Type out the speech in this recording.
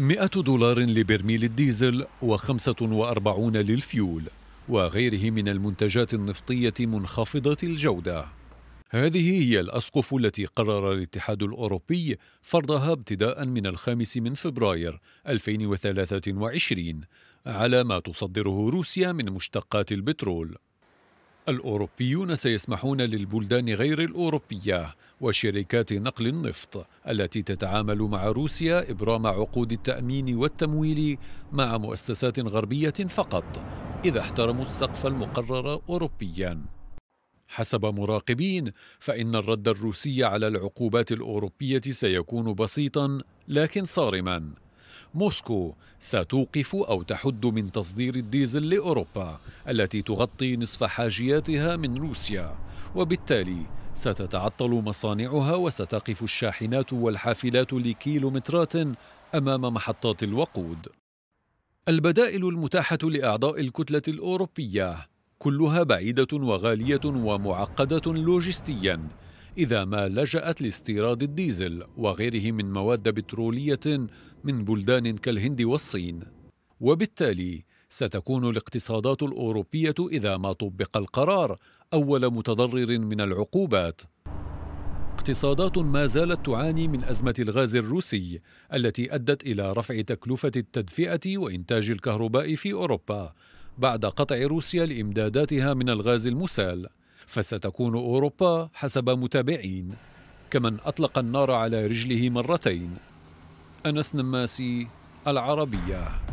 100 دولار لبرميل الديزل و45 للفيول وغيره من المنتجات النفطية منخفضة الجودة هذه هي الأسقف التي قرر الاتحاد الأوروبي فرضها ابتداء من الخامس من فبراير 2023 على ما تصدره روسيا من مشتقات البترول الأوروبيون سيسمحون للبلدان غير الأوروبية وشركات نقل النفط التي تتعامل مع روسيا إبرام عقود التأمين والتمويل مع مؤسسات غربية فقط إذا احترموا السقف المقرر أوروبياً. حسب مراقبين فإن الرد الروسي على العقوبات الأوروبية سيكون بسيطاً لكن صارماً موسكو ستوقف أو تحد من تصدير الديزل لأوروبا التي تغطي نصف حاجياتها من روسيا وبالتالي ستتعطل مصانعها وستقف الشاحنات والحافلات لكيلومترات أمام محطات الوقود البدائل المتاحة لأعضاء الكتلة الأوروبية كلها بعيدة وغالية ومعقدة لوجستياً إذا ما لجأت لاستيراد الديزل وغيره من مواد بترولية من بلدان كالهند والصين وبالتالي ستكون الاقتصادات الأوروبية إذا ما طبق القرار أول متضرر من العقوبات اقتصادات ما زالت تعاني من أزمة الغاز الروسي التي أدت إلى رفع تكلفة التدفئة وإنتاج الكهرباء في أوروبا بعد قطع روسيا لإمداداتها من الغاز المسال فستكون أوروبا حسب متابعين كمن أطلق النار على رجله مرتين أنس نماسي العربية